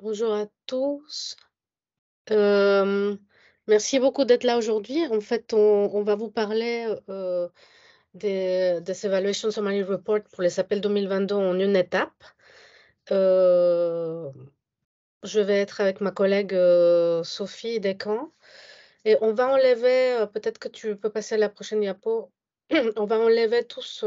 Bonjour à tous. Euh, merci beaucoup d'être là aujourd'hui. En fait, on, va vous parler euh, des, des, Evaluation Summary Report pour les appels 2022 en une étape. Euh, je vais être avec ma collègue Sophie Descamps. Et on va enlever, peut-être que tu peux passer à la prochaine diapo, on va enlever tous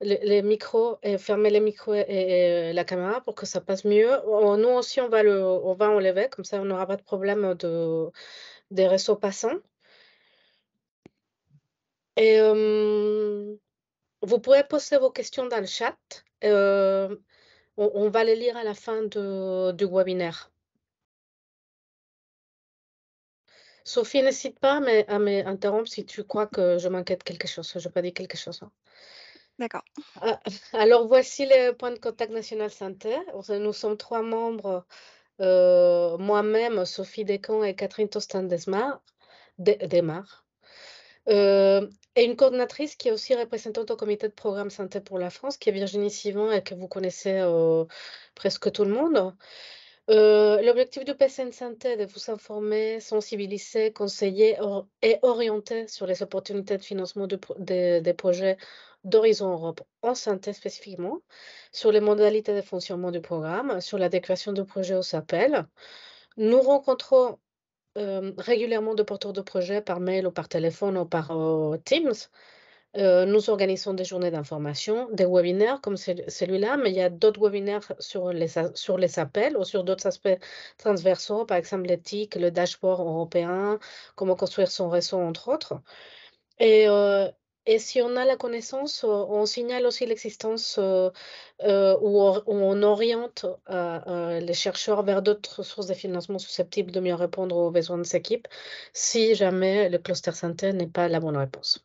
les micros et fermer les micros et, la caméra pour que ça passe mieux. nous aussi, on va, le, on va enlever, comme ça, on n'aura pas de problème de, des réseaux passants. Et euh, vous pouvez poser vos questions dans le chat. Euh, on, va les lire à la fin du webinaire. Sophie, n'hésite pas à m'interrompre si tu crois que je m'inquiète quelque chose, je n'ai pas dit quelque chose. Hein. D'accord. Ah, alors voici les points de contact National Santé. Nous sommes trois membres, euh, moi-même, Sophie Descamps et Catherine Tostan-Desmar. Euh, et une coordinatrice qui est aussi représentante au comité de programme santé pour la France, qui est Virginie Sivan et que vous connaissez euh, presque tout le monde. L'objectif du PCN Santé est de vous informer, sensibiliser, conseiller et orienter sur les opportunités de financement des projets d'Horizon Europe en synthèse spécifiquement, sur les modalités de fonctionnement du programme, sur l'adéquation de projets aux appels. Nous rencontrons euh, régulièrement de porteurs de projets par mail ou par téléphone ou par euh, Teams. Euh, nous organisons des journées d'information, des webinaires comme celui-là, mais il y a d'autres webinaires sur les, sur les appels ou sur d'autres aspects transversaux, par exemple l'éthique, le dashboard européen, comment construire son réseau, entre autres. Et, et si on eh, a la connaissance, on signale aussi l'existence euh, ou on oriente les chercheurs vers d'autres sources de financement susceptibles de mieux répondre aux besoins de ces équipes si jamais le cluster santé n'est pas la bonne réponse.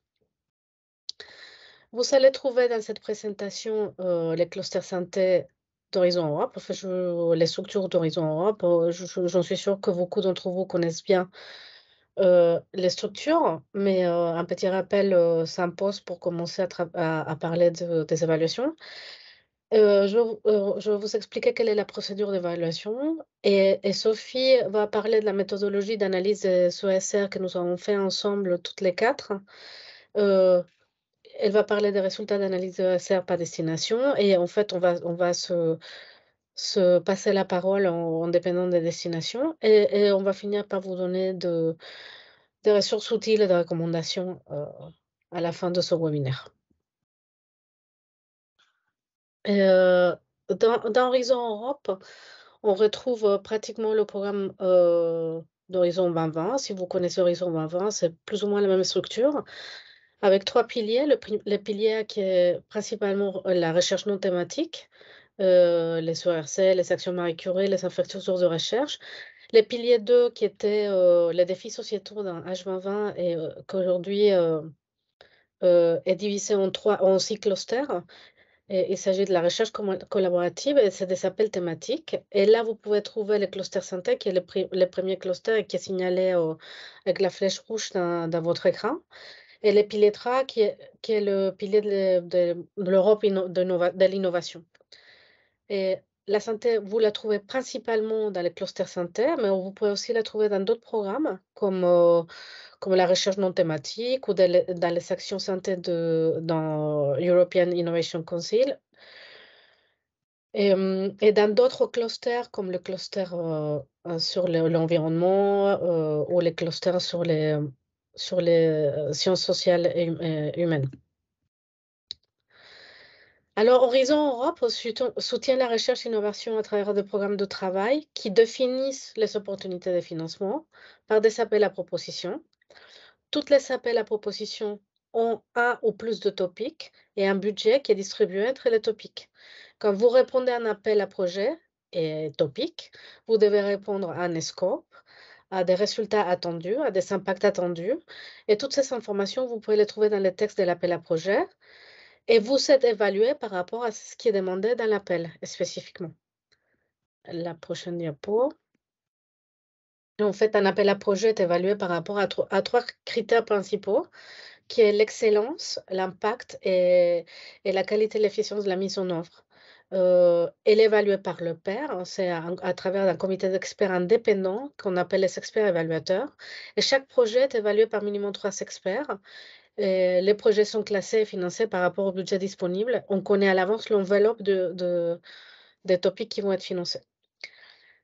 Vous allez trouver dans cette présentation euh, les clusters santé d'Horizon Europe, les structures d'Horizon Europe. Euh, j'en suis sûre que beaucoup d'entre vous connaissent bien euh, les structures, mais euh, un petit rappel euh, s'impose pour commencer à, parler des évaluations. je, vais vous expliquer quelle est la procédure d'évaluation et, Sophie va parler de la méthodologie d'analyse des ESR que nous avons fait ensemble toutes les quatre. elle va parler des résultats d'analyse ESR par destination et en fait, on va, on va se, se passer la parole en, dépendant des destinations. Et, on va finir par vous donner des ressources utiles et des recommandations euh, à la fin de ce webinaire. Euh, dans, Horizon Europe, on retrouve euh, pratiquement le programme d'Horizon 2020. Si vous connaissez Horizon 2020, c'est plus ou moins la même structure avec trois piliers. Le, le pilier qui est principalement la recherche non thématique, euh, les ERC, les actions Marie Curie, les infrastructures de recherche. Les piliers 2 qui étaient euh, les défis sociétaux d'un H2020 et euh, qu'aujourd'hui est divisé en, trois, en six clusters. Et, il s'agit de la recherche collaborative et c'est des appels thématiques. Et là, vous pouvez trouver les clusters santé qui est le, premier cluster qui est signalé avec la flèche rouge dans, votre écran et les piliers 3 qui est, qui est le pilier de l'Europe de l'innovation. Et la santé, vous la trouvez principalement dans les clusters santé, mais vous pouvez aussi la trouver dans d'autres programmes comme, euh, la recherche non thématique ou dans les, actions santé de, dans European Innovation Council. Et, euh, dans d'autres clusters, comme le cluster euh, sur l'environnement ou les clusters sur les, sciences sociales et humaines. Alors, Horizon Europe soutient la recherche et l'innovation à travers des programmes de travail qui définissent les opportunités de financement par des appels à propositions. Toutes les appels à propositions ont un ou plus de topics et un budget qui est distribué entre les topics. Quand vous répondez à un appel à projet et topic, vous devez répondre à un scope, à des résultats attendus, à des impacts attendus. Et toutes ces informations, vous pouvez les trouver dans les textes de l'appel à projet et vous êtes évalué par rapport à ce qui est demandé dans l'appel spécifiquement. La prochaine diapo. En fait, un appel à projet est évalué par rapport à, trois critères principaux, qui est l'excellence, l'impact et, la qualité et l'efficience de la mise en œuvre. Euh, elle est évaluée par le PER, c'est à, à, travers un comité d'experts indépendants qu'on appelle les experts évaluateurs. Et chaque projet est évalué par minimum trois experts euh, les projets sont classés et financés par rapport au budget disponible. On connaît à l'avance l'enveloppe des topics qui vont être financés.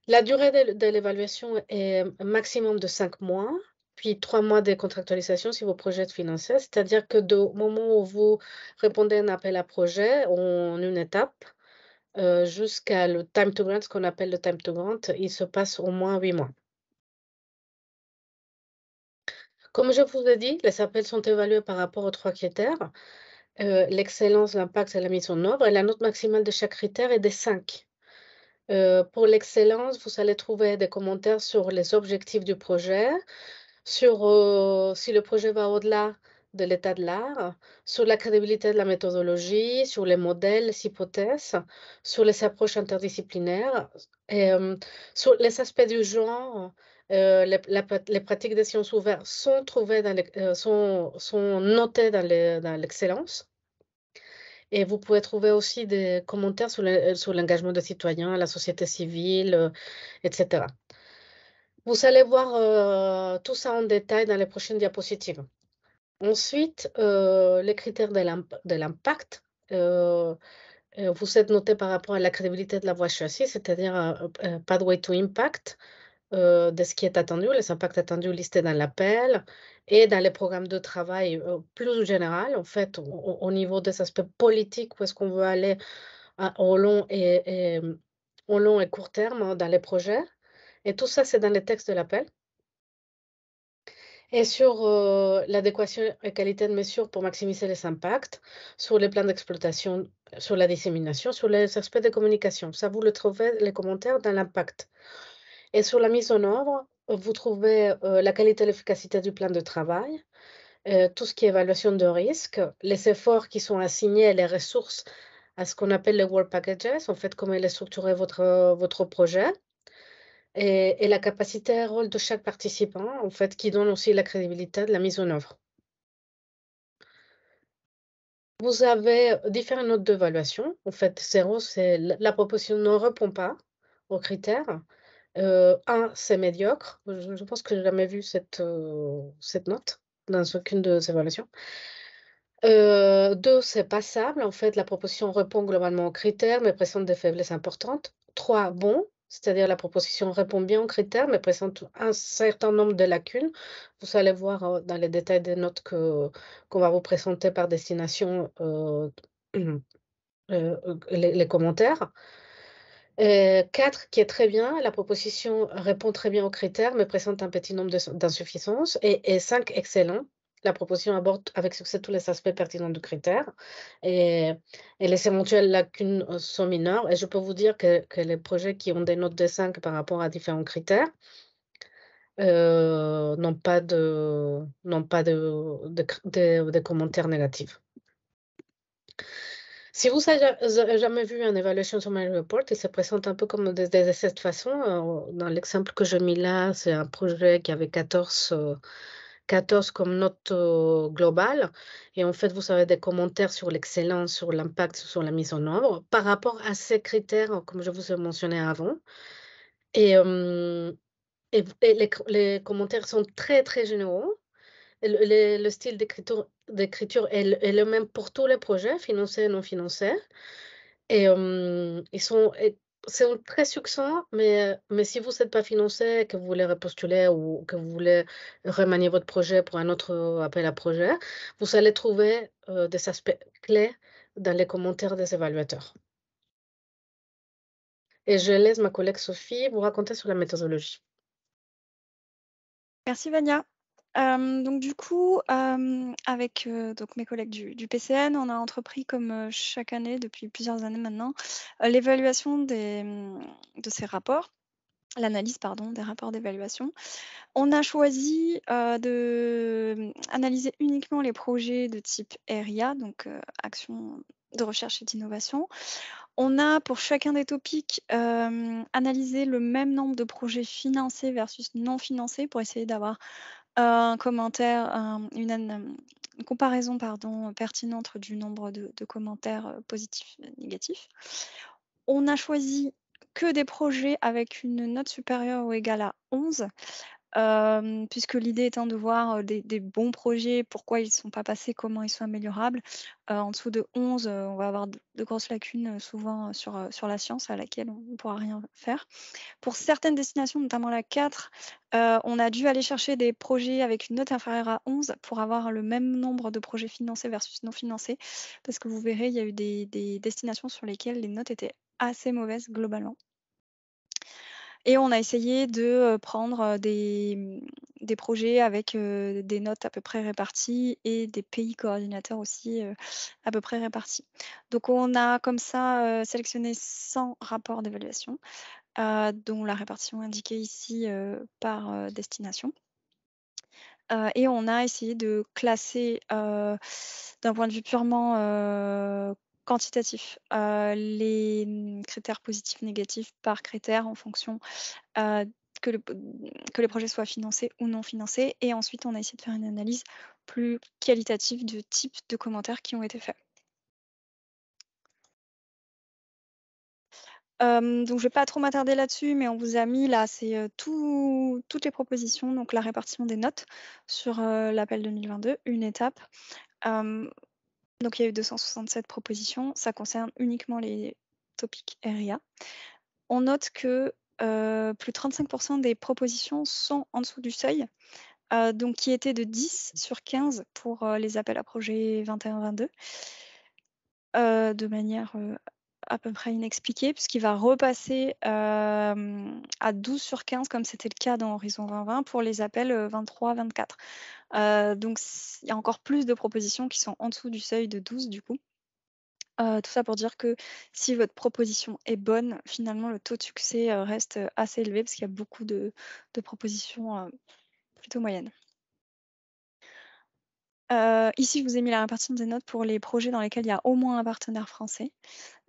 La durée de, l'évaluation est maximum de cinq mois, puis trois mois de contractualisation si vos projets sont financés. C'est-à-dire que du moment où vous répondez à un appel à projet, en une étape, euh, jusqu'à le time to grant, ce qu'on appelle le time to grant, il se passe au moins huit mois. Comme je vous ai dit, les appels sont évalués par rapport aux trois critères. Euh, l'excellence, l'impact et la mise en œuvre. Et la note maximale de chaque critère est de 5. Euh, pour l'excellence, vous allez trouver des commentaires sur les objectifs du projet, sur euh, si le projet va au-delà de l'état de l'art, sur la crédibilité de la méthodologie, sur les modèles, les hypothèses, sur les approches interdisciplinaires, et, sur les aspects du genre, euh, les, pratiques des sciences ouvertes sont, trouvées dans euh, sont, notées dans l'excellence. Et vous pouvez trouver aussi des commentaires sur euh, l'engagement des citoyens, la société civile, etc. Vous allez voir tout ça en détail dans les prochaines diapositives. Ensuite, les critères de l'impact vous êtes noté par rapport à la crédibilité de la voie choisie, c'est-à-dire pathway to impact, euh, de ce qui est attendu, les impacts attendus listés dans l'appel et dans les programmes de travail euh, plus général, en fait, au, niveau des aspects politiques, où est-ce qu'on veut aller au, long et, au long et court terme hein, dans les projets. Et tout ça, c'est dans les textes de l'appel. Et sur euh, l'adéquation et qualité de mesure pour maximiser les impacts, sur les plans d'exploitation, sur la dissémination, sur les aspects de communication. Ça, vous le trouvez, les commentaires dans l'impact. Et sur la mise en œuvre, vous trouvez euh, la qualité et l'efficacité du plan de travail, euh, tout ce qui est évaluation de risque, les efforts qui sont assignés, les ressources à ce qu'on appelle les work packages, en fait, comment est structuré votre, votre projet, et, la capacité et rôle de chaque participant, en fait, qui donne aussi la crédibilité de la mise en œuvre. Vous avez différentes notes d'évaluation. En fait, zéro, c'est la proposition ne répond pas aux critères. Euh, un, c'est médiocre. Je, pense que j'ai jamais vu cette, euh, note dans aucune de ces évaluations. Euh, deux, c'est passable. En fait, la proposition répond globalement aux critères, mais présente des faiblesses importantes. Trois, bon. C'est-à-dire la proposition répond bien aux critères, mais présente un certain nombre de lacunes. Vous allez voir dans les détails des notes qu'on va vous présenter par destination les, commentaires. 4, euh, qui est très bien, la proposition répond très bien aux critères, mais présente un petit nombre d'insuffisances. Et, 5, excellent, la proposition aborde avec succès tous les aspects pertinents du critère et, les éventuelles lacunes euh, sont mineures. Et je peux vous dire que, les projets qui ont des notes de 5 par rapport à différents critères euh, n'ont pas, de, pas de commentaires négatifs. Si vous n'avez jamais vu une évaluation summary report, il se présente un peu comme de, essais de cette façon. Euh, dans l'exemple que je mets là, c'est un projet qui avait 14, 14 euh, comme note euh, globale. Et en fait, vous avez des commentaires sur l'excellence, sur l'impact, sur la mise en œuvre par rapport à ces critères, comme je vous ai mentionné avant. Et, et, les, commentaires sont très, très généraux. Le, le, le, style d'écriture d'écriture est, est, le même pour tous les projets, financés et non financés. Et ils sont, très succinct, mais, si vous n'êtes pas financé, que vous voulez repostuler ou que vous voulez remanier votre projet pour un autre appel à projet, vous allez trouver des aspects clés dans les commentaires des évaluateurs. Et je laisse ma collègue Sophie vous raconter sur la méthodologie. Merci Vania. Euh, donc du coup, euh, avec euh, donc mes collègues du, PCN, on a entrepris comme chaque année depuis plusieurs années maintenant l'évaluation mm, de ces rapports l'analyse pardon des rapports d'évaluation. On a choisi d'analyser de mm, analyser uniquement les projets de type RIA, donc action de recherche et d'innovation. On a pour chacun des topics analysé le même nombre de projets financés versus non financés pour essayer d'avoir un commentaire, une, comparaison pardon, pertinente du nombre de, commentaires euh, positifs et euh, négatifs. On a choisi que des projets avec une note supérieure ou égale à 11 puisque l'idée étant de voir des, bons projets, pourquoi ils ne sont pas passés, comment ils sont améliorables. en dessous de 11, on va avoir de, grosses lacunes souvent sur, la science à laquelle on ne pourra rien faire. Pour certaines destinations, notamment la 4, on a dû aller chercher des projets avec une note inférieure à 11 pour avoir le même nombre de projets financés versus non financés, parce que vous verrez, il y a eu des destinations sur lesquelles les notes étaient assez mauvaises globalement. Et on a essayé de euh, prendre mmh, des, projets avec des notes à peu près réparties et des pays coordinateurs aussi à peu près répartis. Donc on a comme ça sélectionné 100 rapports d'évaluation, dont la répartition indiquée ici par destination. et on a essayé de classer d'un point de vue purement quantitatif. Euh, les mmh, critères positifs, négatifs par critère en fonction euh, que, le, mmh, que projet soit financé ou non financé. Et ensuite, on a essayé de faire une analyse plus qualitative de type de commentaires qui ont été faits. donc je ne vais pas trop m'attarder là-dessus, mais on vous a mis là, c'est toutes les propositions, donc la répartition des notes sur l'appel 2022, une étape. Donc il y a eu 267 propositions, ça concerne uniquement les topics RIA. On note que euh, plus de 35% des propositions sont en dessous du seuil, euh, donc qui était de 10 sur 15 pour euh, les appels à projets 21-22, de manière à peu près inexpliqué, puisqu'il va repasser à 12 sur 15, comme c'était le cas dans Horizon 2020, pour les appels 23-24. donc, il y a encore plus de propositions qui sont en dessous du seuil de 12, du coup. tout ça pour dire que si votre proposition est bonne, finalement, le taux de succès reste assez élevé, parce qu'il y a beaucoup de propositions plutôt moyennes. Euh, ici, je vous ai mis la répartition des notes pour les projets dans lesquels il y a au moins un partenaire français,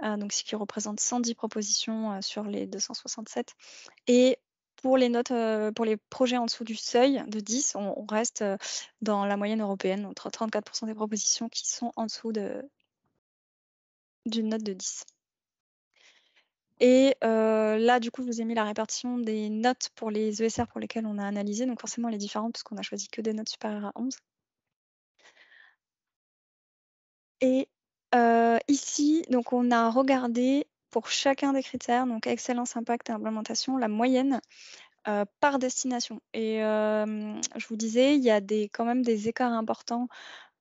euh, donc ce qui représente 110 propositions euh, sur les 267. Et pour les notes, pour les projets en dessous du seuil de 10, on, reste dans la moyenne européenne, donc 34% des propositions qui sont en dessous d'une note de 10. Et là, du coup, je vous ai mis la répartition des notes pour les ESR pour lesquelles on a analysé. Donc forcément, les différentes, puisqu'on a choisi que des notes supérieures à 11. Et euh, ici, donc on a regardé pour chacun des critères, donc excellence, impact et implémentation, la moyenne euh, par destination. Et euh, je vous disais, il y a quand même des écarts importants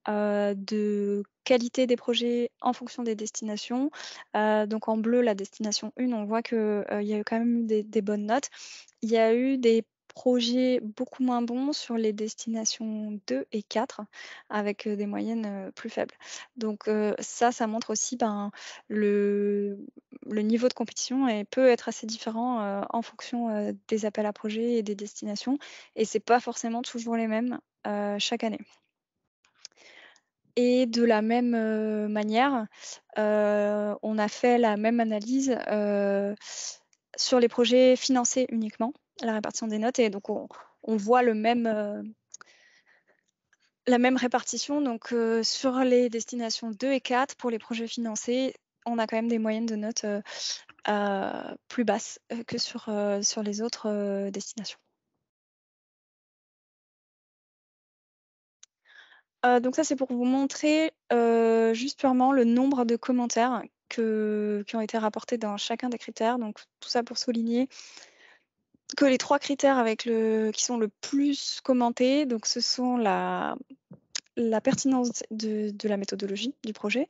de qualité des projets en fonction des destinations. donc en bleu, la destination 1, on voit qu'il il y a eu quand même des, des bonnes notes. Il y a eu des projets beaucoup moins bons sur les destinations 2 et 4 avec des moyennes plus faibles. Donc ça, ça montre aussi ben, le, niveau de compétition et peut être assez différent en fonction des appels à projets et des destinations. Et ce n'est pas forcément toujours les mêmes chaque année. Et de la même manière, on a fait la même analyse sur les projets financés uniquement la répartition des notes. Et donc, on, voit le même, euh, la même répartition. Donc, euh, sur les destinations 2 et 4, pour les projets financés, on a quand même des moyennes de notes euh, plus basses que sur, sur les autres destinations. donc ça, c'est pour vous montrer juste purement le nombre de commentaires qui ont été rapportés dans chacun des critères. Donc tout ça pour souligner que les trois critères qui sont le plus commentés, donc ce sont la, pertinence de, la méthodologie du projet,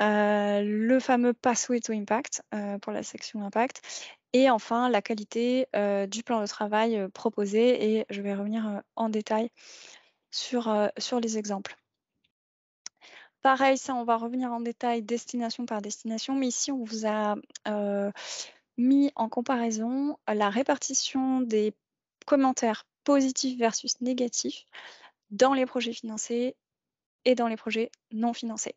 euh, le fameux pathway to impact euh, pour la section impact, et enfin la qualité euh, du plan de travail proposé. Et je vais revenir en détail sur, les exemples. Pareil, ça, on va revenir en détail destination par destination, mais ici, on vous a mis en comparaison la répartition des commentaires positifs versus négatifs dans les projets financés et dans les projets non financés.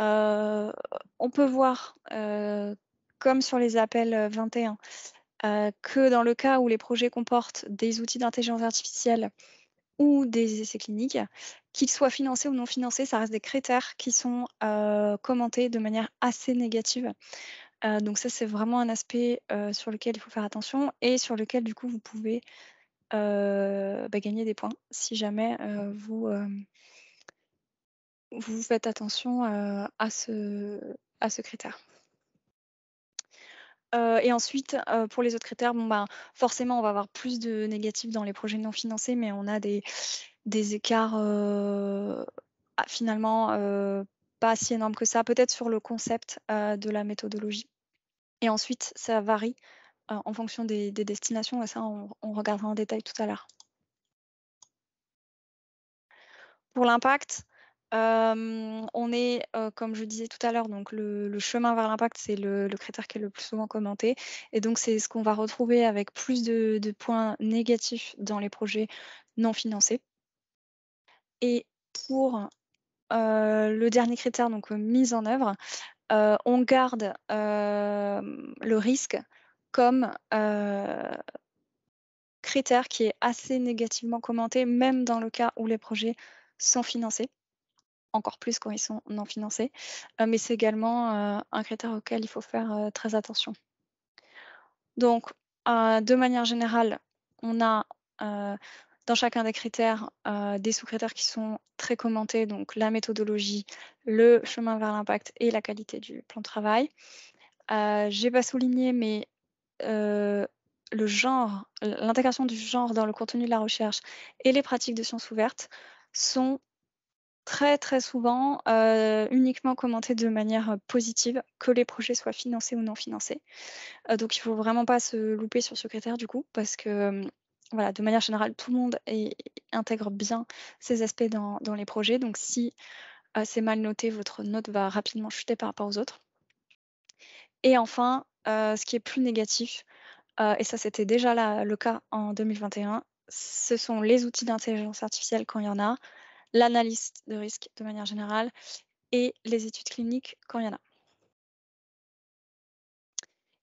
Euh, on peut voir, euh, comme sur les appels 21, euh, que dans le cas où les projets comportent des outils d'intelligence artificielle ou des essais cliniques, qu'ils soient financés ou non financés, ça reste des critères qui sont commentés de manière assez négative donc ça, c'est vraiment un aspect sur lequel il faut faire attention et sur lequel, du coup, vous pouvez bah, gagner des points si jamais vous, vous faites attention à, ce, critère. et ensuite, pour les autres critères, bon, ben, forcément, on va avoir plus de négatifs dans les projets non financés, mais on a des, écarts finalement pas si énorme que ça, peut-être sur le concept euh, de la méthodologie. Et ensuite, ça varie euh, en fonction des, destinations, et ça, on, regardera en détail tout à l'heure. Pour l'impact, euh, on est, comme je disais tout à l'heure, donc le, chemin vers l'impact, c'est le, critère qui est le plus souvent commenté. Et donc, c'est ce qu'on va retrouver avec plus de, points négatifs dans les projets non financés. Et pour euh, le dernier critère, donc euh, mise en œuvre, euh, on garde le risque comme critère qui est assez négativement commenté, même dans le cas où les projets sont financés, encore plus quand ils sont non financés, mais c'est également un critère auquel il faut faire très attention. Donc, de manière générale, on a dans chacun des critères, euh, des sous-critères qui sont très commentés, donc la méthodologie, le chemin vers l'impact et la qualité du plan de travail. Je euh, J'ai pas souligné, mais euh, le genre, l'intégration du genre dans le contenu de la recherche et les pratiques de sciences ouvertes sont très très souvent uniquement commentées de manière positive que les projets soient financés ou non financés. donc il ne faut vraiment pas se louper sur ce critère du coup parce que de manière générale, tout le monde intègre bien ces aspects dans, les projets. Donc, si euh, c'est mal noté, votre note va rapidement chuter par rapport aux autres. Et enfin, euh, ce qui est plus négatif, euh, et ça c'était déjà le cas en 2021, ce sont les outils d'intelligence artificielle quand il y en a, l'analyse de risque de manière générale et les études cliniques quand il y en a.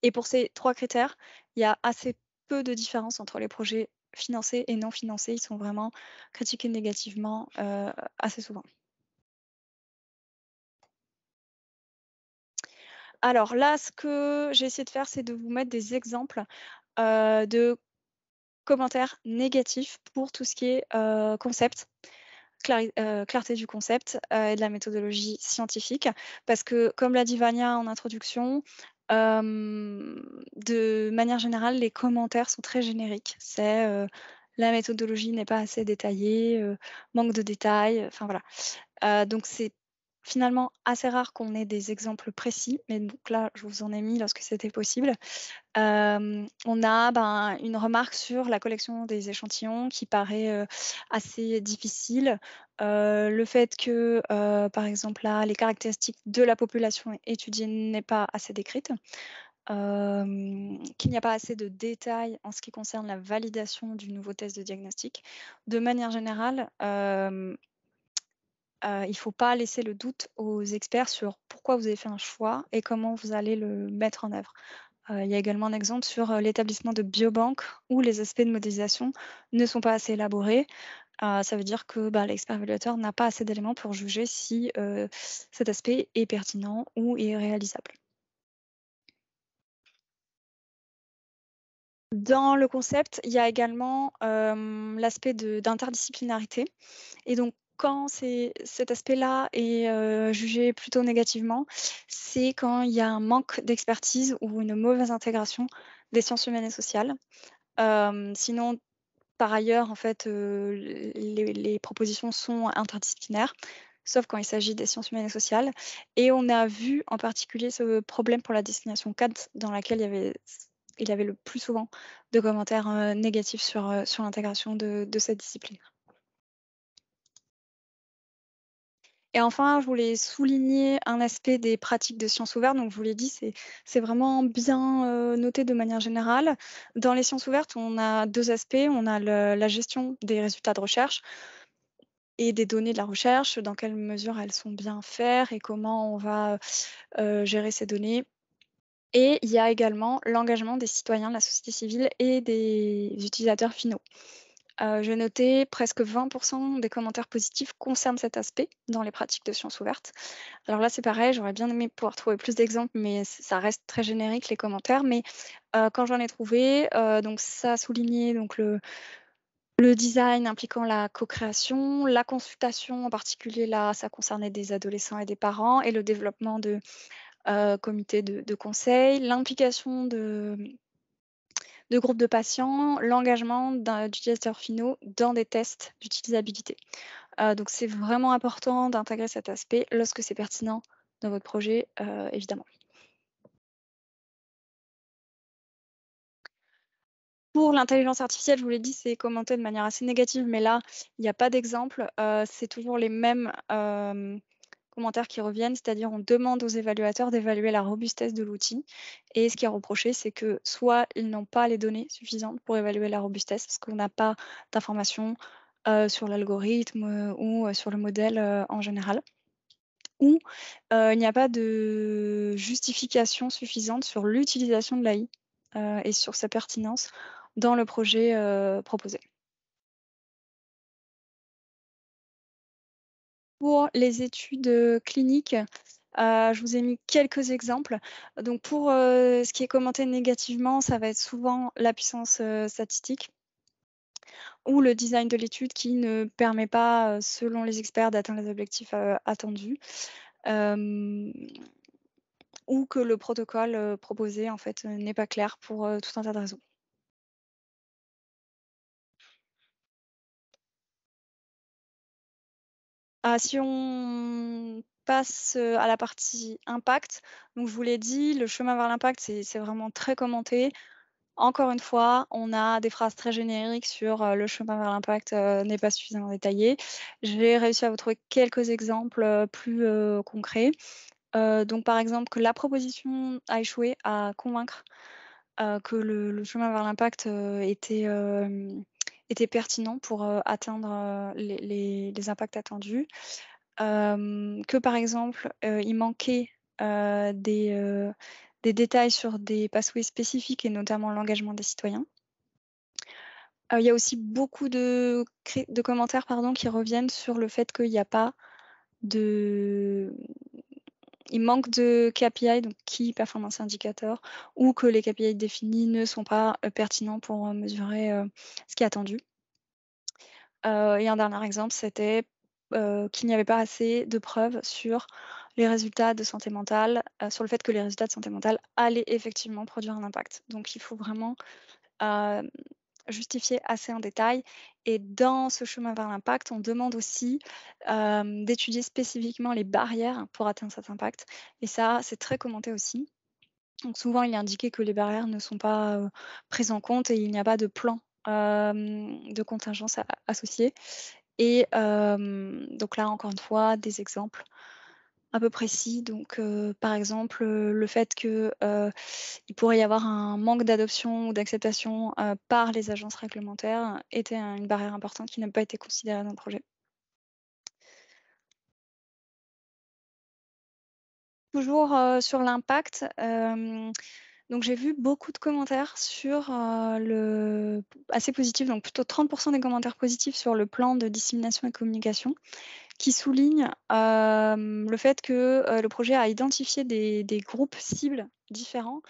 Et pour ces trois critères, il y a assez peu de différence entre les projets financés et non financés, ils sont vraiment critiqués négativement euh, assez souvent. Alors là, ce que j'ai essayé de faire, c'est de vous mettre des exemples euh, de commentaires négatifs pour tout ce qui est euh, concept, clarté du concept et de la méthodologie scientifique. Parce que, comme l'a dit Vania en introduction, de manière générale, les commentaires sont très génériques. C'est la méthodologie n'est pas assez détaillée, manque de détails, enfin voilà. donc c'est finalement assez rare qu'on ait des exemples précis, mais donc là, je vous en ai mis lorsque c'était possible. Euh, on a ben, une remarque sur la collection des échantillons qui paraît euh, assez difficile. Euh, le fait que, par exemple, là, les caractéristiques de la population étudiée n'est pas assez décrite. qu'il n'y a pas assez de détails en ce qui concerne la validation du nouveau test de diagnostic. De manière générale, euh, il ne faut pas laisser le doute aux experts sur pourquoi vous avez fait un choix et comment vous allez le mettre en œuvre. Euh, il y a également un exemple sur euh, l'établissement de biobanques où les aspects de modélisation ne sont pas assez élaborés. ça veut dire que bah, l'expert évaluateur n'a pas assez d'éléments pour juger si cet aspect est pertinent ou est réalisable. Dans le concept, il y a également l'aspect d'interdisciplinarité. Et donc, quand cet aspect-là est euh, jugé plutôt négativement, c'est quand il y a un manque d'expertise ou une mauvaise intégration des sciences humaines et sociales. sinon, par ailleurs, en fait, les, propositions sont interdisciplinaires, sauf quand il s'agit des sciences humaines et sociales. Et on a vu en particulier ce problème pour la destination 4, dans laquelle il y avait, le plus souvent de commentaires négatifs sur, l'intégration de cette discipline. Et enfin, je voulais souligner un aspect des pratiques de sciences ouvertes. Donc, je vous l'ai dit, c'est vraiment bien euh, noté de manière générale. Dans les sciences ouvertes, on a deux aspects. On a la gestion des résultats de recherche et des données de la recherche, dans quelle mesure elles sont bien faites et comment on va euh, gérer ces données. Et il y a également l'engagement des citoyens de la société civile et des utilisateurs finaux. Euh, je notais presque 20% des commentaires positifs concernent cet aspect dans les pratiques de sciences ouvertes. Alors là, c'est pareil, j'aurais bien aimé pouvoir trouver plus d'exemples, mais ça reste très générique les commentaires. Mais euh, quand j'en ai trouvé, euh, donc ça soulignait donc le, design impliquant la co-création, la consultation en particulier là, ça concernait des adolescents et des parents, et le développement de comités de conseil, l'implication de de groupes de patients, l'engagement d'utilisateurs finaux dans des tests d'utilisabilité. Euh, donc c'est vraiment important d'intégrer cet aspect lorsque c'est pertinent dans votre projet, euh, évidemment. Pour l'intelligence artificielle, je vous l'ai dit, c'est commenté de manière assez négative, mais là, il n'y a pas d'exemple. Euh, c'est toujours les mêmes commentaires qui reviennent, c'est-à-dire on demande aux évaluateurs d'évaluer la robustesse de l'outil. Et ce qui est reproché, c'est que soit ils n'ont pas les données suffisantes pour évaluer la robustesse, parce qu'on n'a pas d'informations euh, sur l'algorithme euh, ou euh, sur le modèle en général, ou il n'y a pas de justification suffisante sur l'utilisation de l'AI et sur sa pertinence dans le projet proposé. pour les études euh, cliniques, euh, je vous ai mis quelques exemples. Donc pour euh, ce qui est commenté négativement, ça va être souvent la puissance statistique ou le design de l'étude qui ne permet pas, selon les experts, d'atteindre les objectifs attendus. ou que le protocole proposé en fait n'est pas clair pour tout un tas de raisons. Ah, si on passe euh, à la partie impact, donc je vous l'ai dit, le chemin vers l'impact, c'est vraiment très commenté. Encore une fois, on a des phrases très génériques sur euh, le chemin vers l'impact euh, n'est pas suffisamment détaillé. J'ai réussi à vous trouver quelques exemples plus concrets. donc, par exemple, que la proposition a échoué à convaincre que le, chemin vers l'impact était étaient pertinents pour euh, atteindre euh, les, impacts attendus. que par exemple, euh, il manquait des, détails sur des pathways spécifiques et notamment l'engagement des citoyens. Il y a aussi beaucoup de, de, commentaires pardon, qui reviennent sur le fait qu'il n'y a pas de, il manque de KPI, donc Key Performance Indicator, ou que les KPI définis ne sont pas euh, pertinents pour euh, mesurer euh, ce qui est attendu. et un dernier exemple, c'était qu'il n'y avait pas assez de preuves sur les résultats de santé mentale, sur le fait que les résultats de santé mentale allaient effectivement produire un impact. Donc il faut vraiment justifié assez en détail. Et dans ce chemin vers l'impact, on demande aussi d'étudier spécifiquement les barrières pour atteindre cet impact. Et ça, c'est très commenté aussi. Donc souvent, il est indiqué que les barrières ne sont pas prises en compte et il n'y a pas de plan de contingence associé. Et donc là, encore une fois, des exemples à peu précis. Donc, euh, par exemple, euh, le fait qu'il euh, pourrait y avoir un manque d'adoption ou d'acceptation par les agences réglementaires était une barrière importante qui n'a pas été considérée dans le projet. Toujours sur l'impact. Donc j'ai vu beaucoup de commentaires sur le assez positif, donc plutôt 30% des commentaires positifs sur le plan de dissémination et communication qui souligne le fait que le projet a identifié des, groupes cibles différents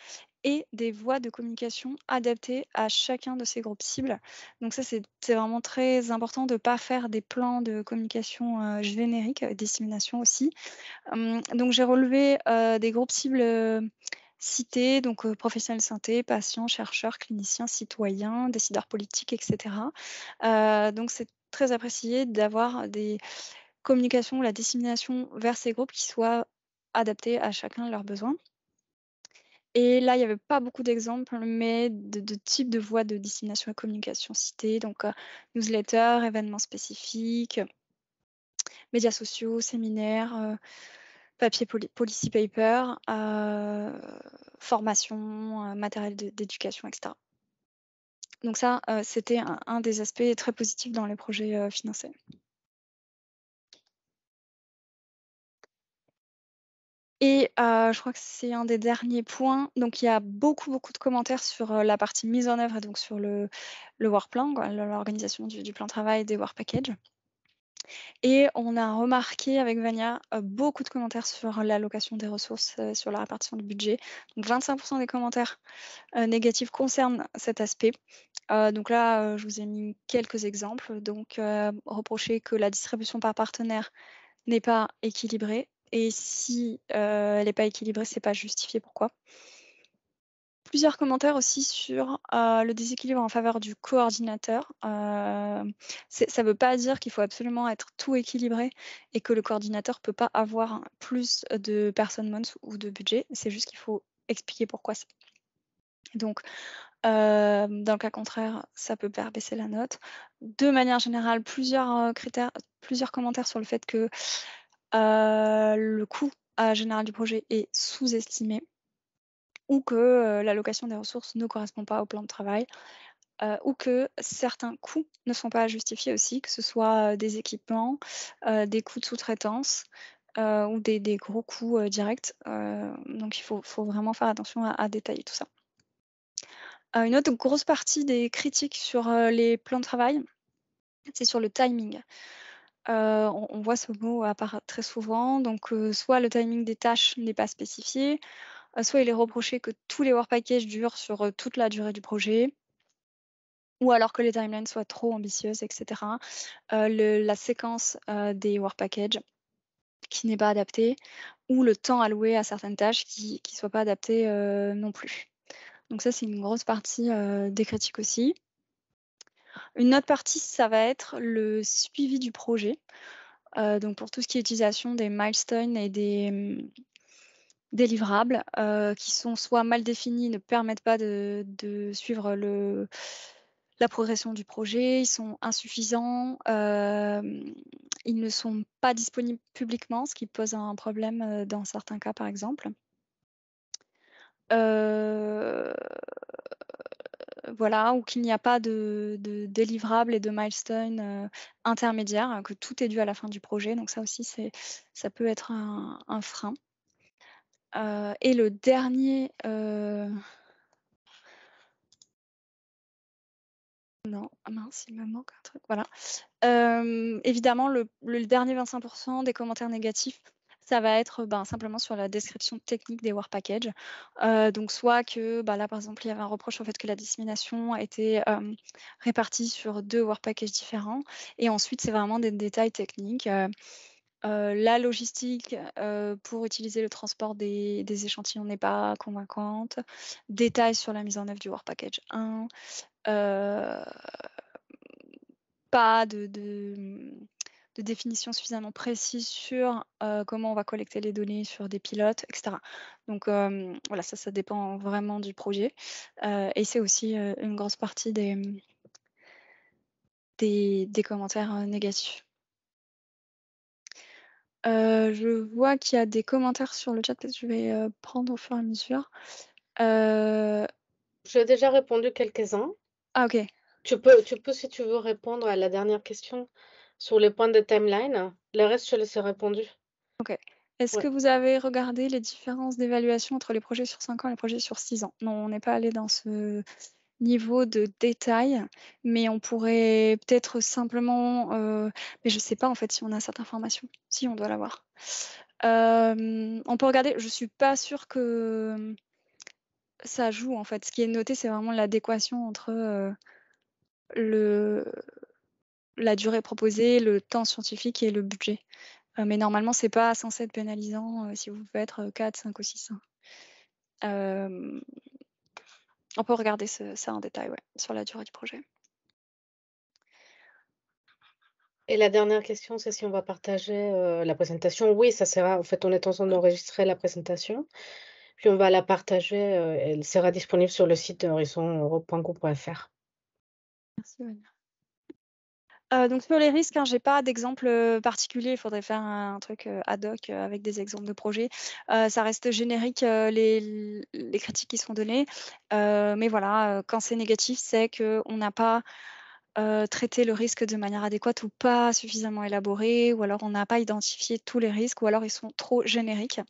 et des voies de communication adaptées à chacun de ces groupes cibles. Donc ça, c'est vraiment très important de ne pas faire des plans de communication génériques, euh, dissémination aussi. donc j'ai relevé des groupes cibles cités, donc professionnels de santé, patients, chercheurs, cliniciens, citoyens, décideurs politiques, etc. donc c'est très apprécié d'avoir des communication, la dissémination vers ces groupes qui soient adaptés à chacun leurs besoins. Et là, il n'y avait pas beaucoup d'exemples, mais de, types de voies de dissémination et communication citées, donc euh, newsletters, newsletter, événements spécifiques, médias sociaux, séminaires, euh, papier policy paper, euh, formation, matériel d'éducation, etc. Donc ça, c'était un, des aspects très positifs dans les projets financés. Et euh, je crois que c'est un des derniers points. Donc, il y a beaucoup, beaucoup de commentaires sur euh, la partie mise en œuvre et donc sur le, le work plan, l'organisation du, du, plan travail des work packages. Et on a remarqué avec Vania euh, beaucoup de commentaires sur l'allocation des ressources, sur la répartition du budget. Donc 25% des commentaires négatifs concernent cet aspect. donc là, je vous ai mis quelques exemples. Donc reprocher que la distribution par partenaire n'est pas équilibrée, et si euh, elle n'est pas équilibrée, c'est pas justifié pourquoi. Plusieurs commentaires aussi sur euh, le déséquilibre en faveur du coordinateur. Euh, ça ne veut pas dire qu'il faut absolument être tout équilibré et que le coordinateur ne peut pas avoir plus de personnes ou de budget. C'est juste qu'il faut expliquer pourquoi ça. Donc, dans le cas contraire, ça peut faire baisser la note. De manière générale, plusieurs critères, plusieurs commentaires sur le fait que euh, le coût euh, général du projet est sous-estimé ou que euh, l'allocation des ressources ne correspond pas au plan de travail, ou que certains coûts ne sont pas justifiés aussi, que ce soit des équipements, des coûts de sous-traitance ou des, gros coûts directs. donc il faut, vraiment faire attention à détailler tout ça. une autre grosse partie des critiques sur les plans de travail, c'est sur le timing on, voit ce mot apparaître très souvent. Donc, soit le timing des tâches n'est pas spécifié, soit il est reproché que tous les work packages durent sur toute la durée du projet, ou alors que les timelines soient trop ambitieuses, etc. la séquence des work packages qui n'est pas adaptée, ou le temps alloué à certaines tâches qui ne soit pas adapté non plus. Donc ça, c'est une grosse partie des critiques aussi. Une autre partie, ça va être le suivi du projet. Euh, donc pour tout ce qui est utilisation des milestones et des, mm, délivrables livrables euh, qui sont soit mal définis, ne permettent pas de, suivre la progression du projet, ils sont insuffisants, euh, ils ne sont pas disponibles publiquement, ce qui pose un problème dans certains cas par exemple. Euh, voilà, ou qu'il n'y a pas de, délivrables et de milestones euh, intermédiaires, hein, que tout est dû à la fin du projet. Donc ça aussi, c'est, ça peut être un, frein. Euh, et le dernier... Non, ah mince, il me manque un truc. Voilà. évidemment, le, le dernier 25% des commentaires négatifs ça va être ben, simplement sur la description technique des War Packages. Euh, donc, soit que ben, là, par exemple, il y avait un reproche au fait que la dissémination a été euh, répartie sur deux War Packages différents. Et ensuite, c'est vraiment des détails techniques. Euh, la logistique pour utiliser le transport des, échantillons n'est pas convaincante. Détails sur la mise en œuvre du War Package 1. pas de, de définition suffisamment précise sur comment on va collecter les données sur des pilotes, etc. Donc voilà, ça, ça dépend vraiment du projet. et c'est aussi une grosse partie des, mmh, des, commentaires négatifs. je vois qu'il y a des commentaires sur le chat, que je vais prendre au fur et à mesure. J'ai déjà répondu quelques-uns. Ah ok. Tu peux, tu peux, si tu veux, répondre à la dernière question sur les points de timeline. Le reste, je laisse répondu. Ok. Est-ce que vous avez regardé les différences d'évaluation entre les projets sur 5 ans et les projets sur 6 ans Non, on n'est pas allé dans ce niveau de détail, mais on pourrait peut-être simplement, euh, mais je ne sais pas en fait si on a cette information, si on doit l'avoir. Euh, on peut regarder, je ne suis pas sûre que ça joue en fait. Ce qui est noté, c'est vraiment l'adéquation entre euh, le, la durée proposée, le temps scientifique et le budget. Euh, mais normalement, c'est pas censé être pénalisant euh, si vous pouvez être 4, 5 ou 6. Hein. Euh, on peut regarder ça en détail sur la durée du projet. Et la dernière question, c'est si on va partager euh, la présentation. Oui, ça sera, en fait, on est en train d'enregistrer la présentation, puis on va la partager. elle sera disponible sur le site horizon.org.fr. Merci, euh, donc sur les risques, hein, je n'ai pas d'exemple euh, particulier. Il faudrait faire un, truc euh, ad hoc avec des exemples de projets. ça reste générique les, critiques qui sont données, mais voilà, quand c'est négatif, c'est qu'on n'a pas traité le risque de manière adéquate ou pas suffisamment élaboré, ou alors on n'a pas identifié tous les risques, ou alors ils sont trop génériques.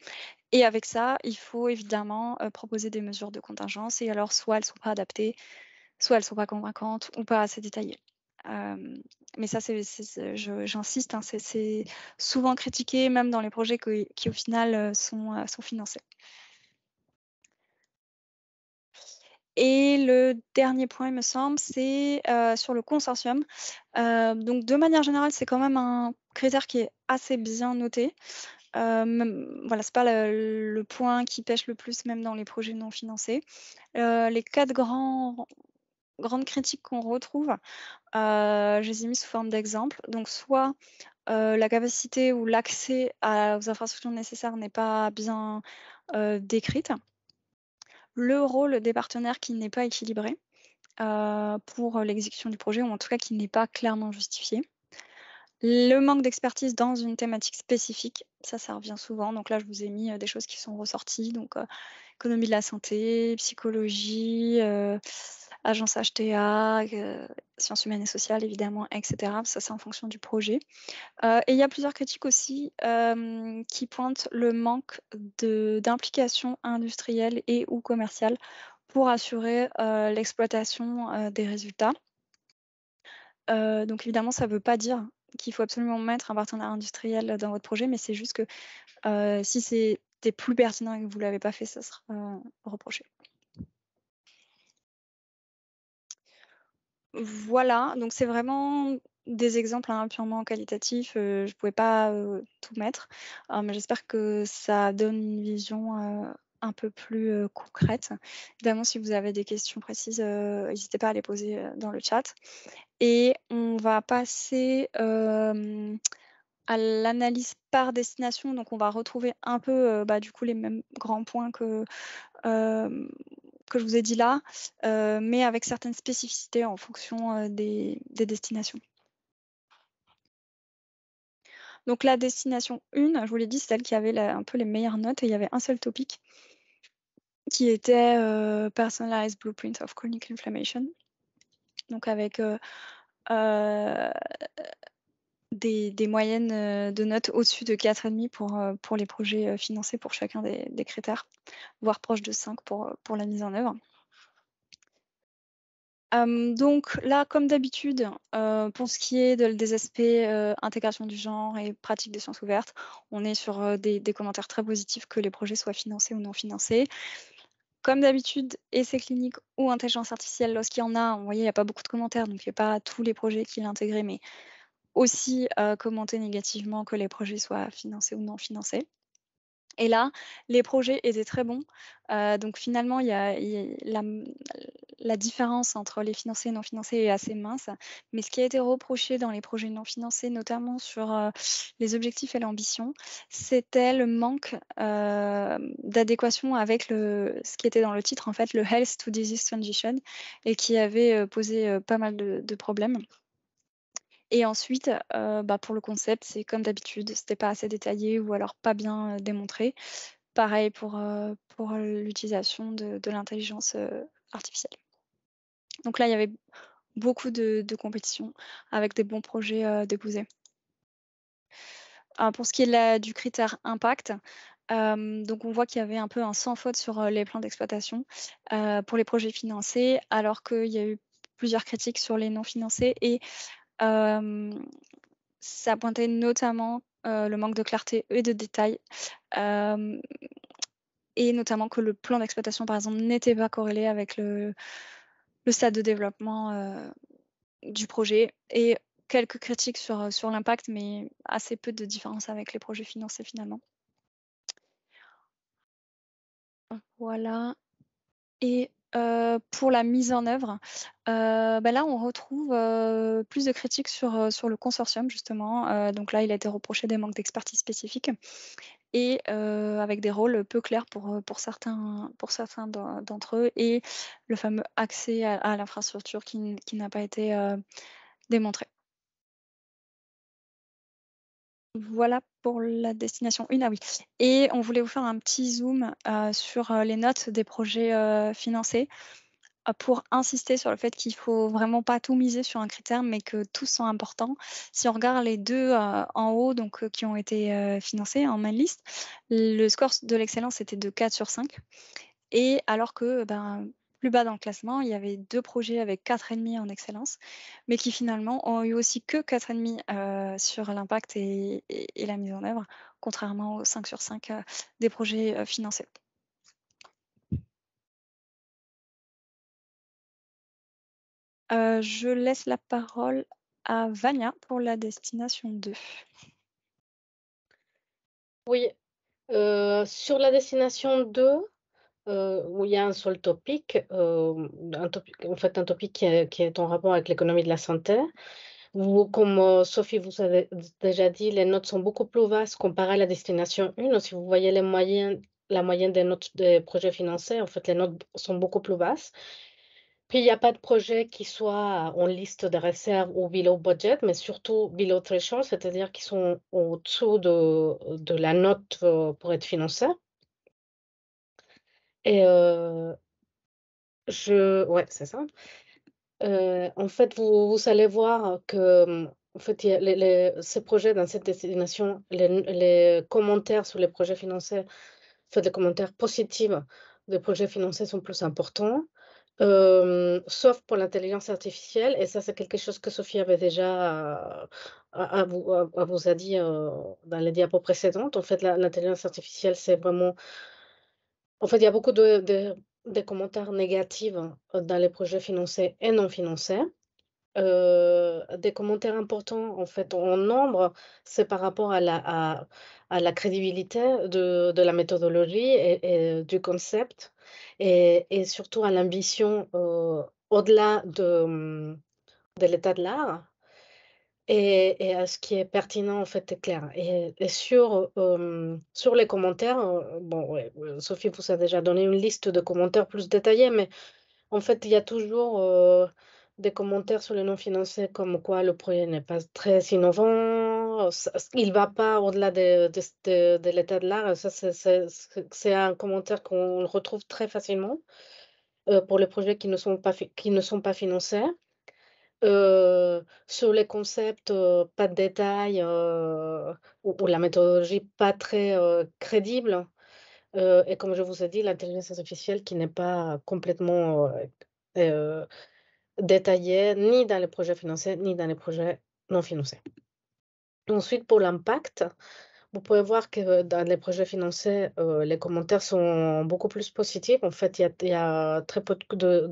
Et avec ça, il faut évidemment proposer des mesures de contingence, et alors soit elles ne sont pas adaptées, soit elles ne sont pas convaincantes ou pas assez détaillées mais ça, j'insiste, hein, c'est, souvent critiqué, même dans les projets qui, au final euh, euh, sont, financés. Et le dernier point, il me semble, c'est euh, sur le consortium. donc, de manière générale, c'est quand même un critère qui est assez bien noté. Euh, voilà, c'est pas le, le, point qui pêche le plus, même dans les projets non financés. les quatre grands grandes critiques qu'on retrouve, euh, je les ai mis sous forme d'exemple. Donc, soit euh, la capacité ou l'accès aux infrastructures nécessaires n'est pas bien euh, décrite. Le rôle des partenaires qui n'est pas équilibré pour l'exécution du projet, ou en tout cas qui n'est pas clairement justifié. Le manque d'expertise dans une thématique spécifique, ça, ça revient souvent. Donc là, je vous ai mis des choses qui sont ressorties. Donc, économie de la santé, psychologie, euh, agence HTA, euh, sciences humaines et sociales, évidemment, etc. Ça, c'est en fonction du projet. Euh, et il y a plusieurs critiques aussi qui pointent le manque d'implication industrielle et ou commerciale pour assurer l'exploitation des résultats. donc évidemment, ça ne veut pas dire qu'il faut absolument mettre un partenaire industriel dans votre projet, mais c'est juste que si c'est plus pertinent et que vous ne l'avez pas fait, ça sera euh, reproché. Voilà, donc c'est vraiment des exemples hein, purement qualitatifs. Euh, je ne pouvais pas euh, tout mettre, mais j'espère que ça donne une vision un peu plus concrète. Évidemment, si vous avez des questions précises, n'hésitez pas à les poser dans le chat. Et on va passer à l'analyse par destination. Donc, on va retrouver un peu, bah, du coup, les mêmes grands points que, que je vous ai dit là, mais avec certaines spécificités en fonction des, destinations. Donc, la destination 1, je vous l'ai dit, c'est celle qui avait un peu les meilleures notes et il y avait un seul topic qui était Personalized Blueprint of Chronic Inflammation. Donc, avec des, moyennes euh, de notes au-dessus de 4,5 pour, euh, pour les projets euh, financés pour chacun des, critères, voire proche de 5 pour, pour la mise en œuvre. donc là, comme d'habitude, pour ce qui est de, des aspects intégration du genre et pratique des sciences ouvertes, on est sur des, commentaires très positifs que les projets soient financés ou non financés. Comme d'habitude, essais cliniques ou intelligence artificielle, lorsqu'il y en a, vous voyez, il n'y a pas beaucoup de commentaires, donc il n'y a pas tous les projets qui l'intègrent, mais aussi euh, commenter négativement que les projets soient financés ou non financés. Et là, les projets étaient très bons. Euh, donc finalement, il y a, la, différence entre les financés et non financés est assez mince. Mais ce qui a été reproché dans les projets non financés, notamment sur euh, les objectifs et l'ambition, c'était le manque d'adéquation avec le, ce qui était dans le titre, en fait, le Health to Disease Transition, et qui avait posé pas mal de problèmes. Et ensuite, euh, bah, pour le concept, c'est comme d'habitude, c'était pas assez détaillé ou alors pas bien euh, démontré. Pareil pour, euh, l'utilisation de, l'intelligence artificielle. Donc là, il y avait beaucoup de, de compétitions avec des bons projets déposés. pour ce qui est du critère impact, donc on voit qu'il y avait un peu un sans faute sur les plans d'exploitation pour les projets financés, alors qu'il y a eu plusieurs critiques sur les non financés et ça pointait notamment le manque de clarté et de détails, et notamment que le plan d'exploitation, par exemple, n'était pas corrélé avec le, le stade de développement du projet. Et quelques critiques sur, sur l'impact, mais assez peu de différence avec les projets financés finalement. Voilà. Et euh, pour la mise en œuvre, euh, ben là, on retrouve euh, plus de critiques sur, sur le consortium, justement. donc là, il a été reproché des manques d'expertise spécifique et avec des rôles peu clairs pour, pour certains, pour certains d'entre eux et le fameux accès à, l'infrastructure qui n'a pas été démontré. Voilà pour la destination 1. à ah oui. Et on voulait vous faire un petit zoom euh, sur euh, les notes des projets euh, financés pour insister sur le fait qu'il ne faut vraiment pas tout miser sur un critère, mais que tous sont importants. Si on regarde les deux en haut, donc qui ont été financés en main liste, le score de l'excellence était de 4 sur 5. Et alors que ben, bas dans le classement. Il y avait deux projets avec quatre ennemis en excellence, mais qui finalement ont eu aussi que 4,5 euh, sur l'impact et, la mise en œuvre, contrairement aux 5 sur 5 euh, des projets euh, financés. Euh, je laisse la parole à Vania pour la destination 2. Oui, sur la destination 2, euh, où il y a un seul topic, euh, en fait un topic qui est, en rapport avec l'économie de la santé. Vous, comme euh, Sophie vous a déjà dit, les notes sont beaucoup plus vastes comparées à la destination 1. Si vous voyez la moyenne des notes des projets financés, en fait, les notes sont beaucoup plus basses. Puis, il n'y a pas de projet qui soit en liste de réserve ou below budget, mais surtout below threshold, c'est-à-dire qui sont au-dessous de, de, la note pour être financés. Et je, ouais, c'est ça. en fait, vous, allez voir que mmh, en fait, ces projets dans cette destination, les, commentaires sur les projets financés, en fait, les commentaires positifs des projets financés sont plus importants, sauf pour l'intelligence artificielle. Et ça, c'est quelque chose que Sophie avait déjà à, vous, à, vous, a dit dans les diapos précédentes. En fait, l'intelligence artificielle, c'est vraiment en fait, il y a beaucoup de, commentaires négatifs dans les projets financés et non financés. Euh, des commentaires importants en fait en nombre, c'est par rapport à la, crédibilité de, la méthodologie et, du concept et, surtout à l'ambition euh, au-delà de l'état de l'art et, à ce qui est pertinent en fait est clair. Et, sur, euh, sur les commentaires, euh, bon, euh, Sophie vous a déjà donné une liste de commentaires plus détaillés, mais en fait, il y a toujours des commentaires sur les non financés comme quoi le projet n'est pas très innovant, il ne va pas au-delà de, de l'état de l'art. Ça, c'est un commentaire qu'on retrouve très facilement pour les projets qui ne sont pas, qui ne sont pas financés. Euh, sur les concepts, euh, pas de détails euh, ou, la méthodologie pas très crédible. et comme je vous ai dit, l'intelligence artificielle qui n'est pas complètement détaillée ni dans les projets financés ni dans les projets non financés. Ensuite, pour l'impact, vous pouvez voir que dans les projets financés, les commentaires sont beaucoup plus positifs. En fait, il y, a très peu de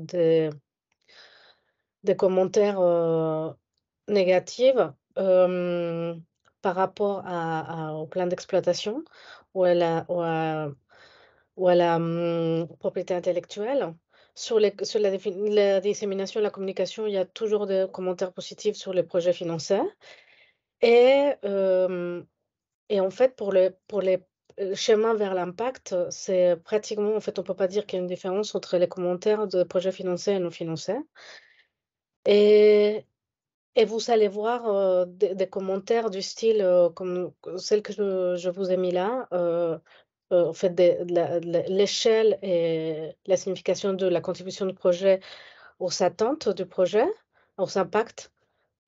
des commentaires négatifs par rapport au plan d'exploitation ou à la, ou à, la mmh, propriété intellectuelle. Sur, les, sur la, dissémination dissémination, la communication, il y a toujours des commentaires positifs sur les projets financés. Et, et en fait, pour les, pour les le vers l'impact, c'est pratiquement, en fait, on ne peut pas dire qu'il y a une différence entre les commentaires de projets financés et non financés. Et, vous allez voir euh, des, commentaires du style euh, comme celle que je, vous ai mis là. Euh, en fait, l'échelle et la signification de la contribution du projet aux attentes du projet, aux impacts,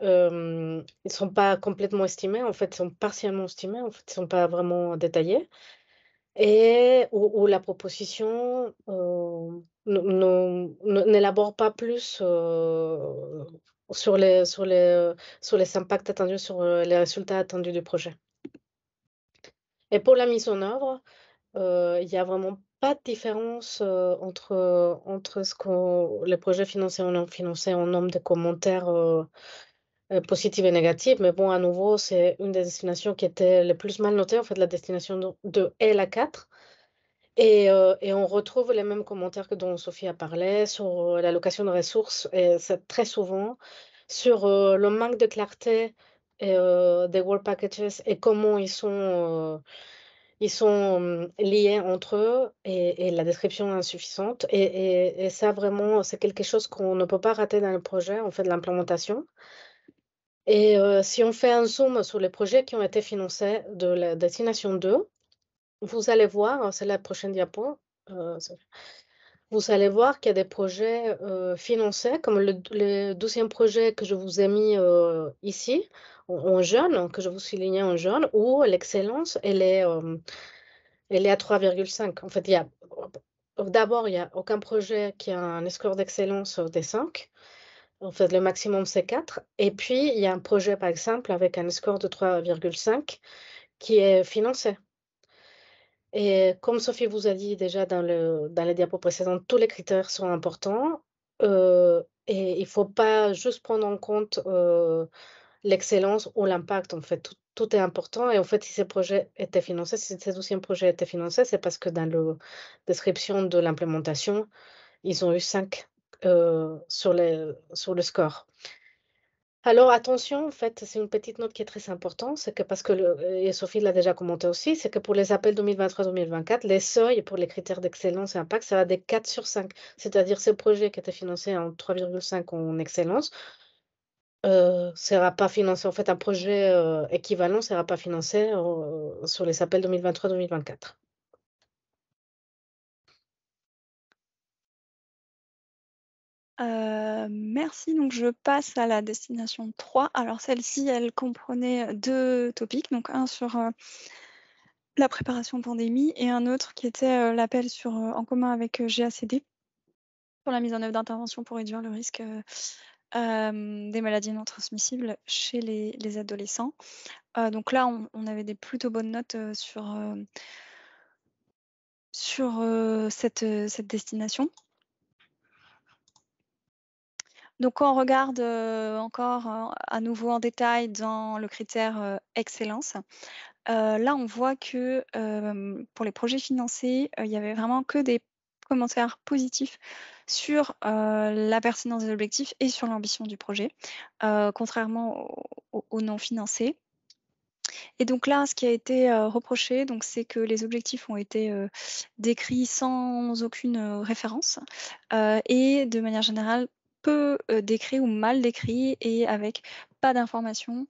ils ne sont pas complètement estimés, en fait, ils sont partiellement estimés, en fait, ils ne sont pas vraiment détaillés. Et où la proposition n'élabore pas plus euh, sur, les, sur, les, sur les impacts attendus, sur euh, les résultats attendus du projet. Et pour la mise en œuvre, euh, il n'y a vraiment pas de différence entre, entre ce que les projets financés ont en nombre de commentaires positifs et négatifs. Mais bon, à nouveau, c'est une des destinations qui était le plus mal notée, en fait, la destination de, et L 4 euh, et, on retrouve les mêmes commentaires que dont Sophie a parlé sur euh, l'allocation de ressources, et c'est très souvent, sur euh, le manque de clarté des World Packages et comment ils sont, ils sont hum, liés entre eux et, la description insuffisante. Et, ça, vraiment, c'est quelque chose qu'on ne peut pas rater dans le projet, en fait de l'implémentation. Et si on fait un zoom sur les projets qui ont été financés de la destination 2, vous allez voir, hein, c'est la prochaine diapo, euh, vous allez voir qu'il y a des projets euh, financés, comme le, douzième deuxième projet que je vous ai mis euh, ici, en, jeune, que je vous soulignais en jeune, où l'excellence, elle est, elle est à 3,5. En fait, d'abord, il n'y a aucun projet qui a un score d'excellence des 5. En fait, le maximum, c'est 4. Et puis, il y a un projet, par exemple, avec un score de 3,5 qui est financé. Et comme Sophie vous a dit déjà dans, le, dans la diapo précédente, tous les critères sont importants. Euh, et il ne faut pas juste prendre en compte euh, l'excellence ou l'impact. En fait, tout, est important. Et en fait, si ces projets étaient financés, si ces 12 projets étaient financés, c'est parce que dans la description de l'implémentation, ils ont eu 5 euh, sur, sur le score. Alors attention, en fait, c'est une petite note qui est très importante, c'est que parce que, et Sophie l'a déjà commenté aussi, c'est que pour les appels 2023-2024, les seuils pour les critères d'excellence et impact, ça va des 4 sur 5. C'est-à-dire ce projet qui était financé en 3,5 en excellence, euh, sera pas financé, en fait, un projet euh, équivalent ne sera pas financé euh, sur les appels 2023-2024. Euh, merci. Donc, je passe à la destination 3. Alors, celle-ci, elle comprenait deux topics. Donc, un sur euh, la préparation pandémie et un autre qui était euh, l'appel sur, en commun avec GACD pour la mise en œuvre d'interventions pour réduire le risque des maladies non transmissibles chez les, adolescents. donc là, on, avait des plutôt bonnes notes sur, sur cette destination. Donc quand on regarde encore à nouveau en détail dans le critère excellence, là on voit que pour les projets financés, il n'y avait vraiment que des commentaires positifs sur la pertinence des objectifs et sur l'ambition du projet, contrairement aux non financés. Et donc là, ce qui a été reproché, c'est que les objectifs ont été décrits sans aucune référence et de manière générale peu euh, décrit ou mal décrit et avec pas d'informations